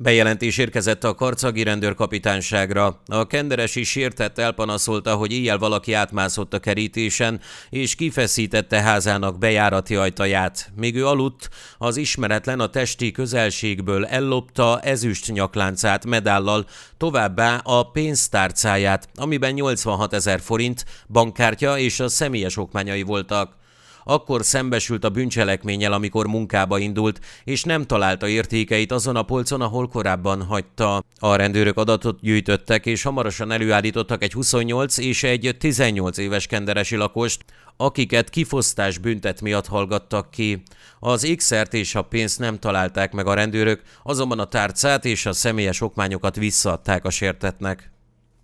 Bejelentés érkezett a karcagi rendőrkapitányságra. A kenderesi sértett elpanaszolta, hogy éjjel valaki átmászott a kerítésen, és kifeszítette házának bejárati ajtaját. Míg ő aludt, az ismeretlen a testi közelségből ellopta ezüst nyakláncát medállal, továbbá a pénztárcáját, amiben 86 ezer forint, bankkártya és a személyes okmányai voltak akkor szembesült a bűncselekménnyel, amikor munkába indult, és nem találta értékeit azon a polcon, ahol korábban hagyta. A rendőrök adatot gyűjtöttek, és hamarosan előállítottak egy 28 és egy 18 éves kenderesi lakost, akiket kifosztás büntet miatt hallgattak ki. Az x és a pénzt nem találták meg a rendőrök, azonban a tárcát és a személyes okmányokat visszaadták a sértetnek.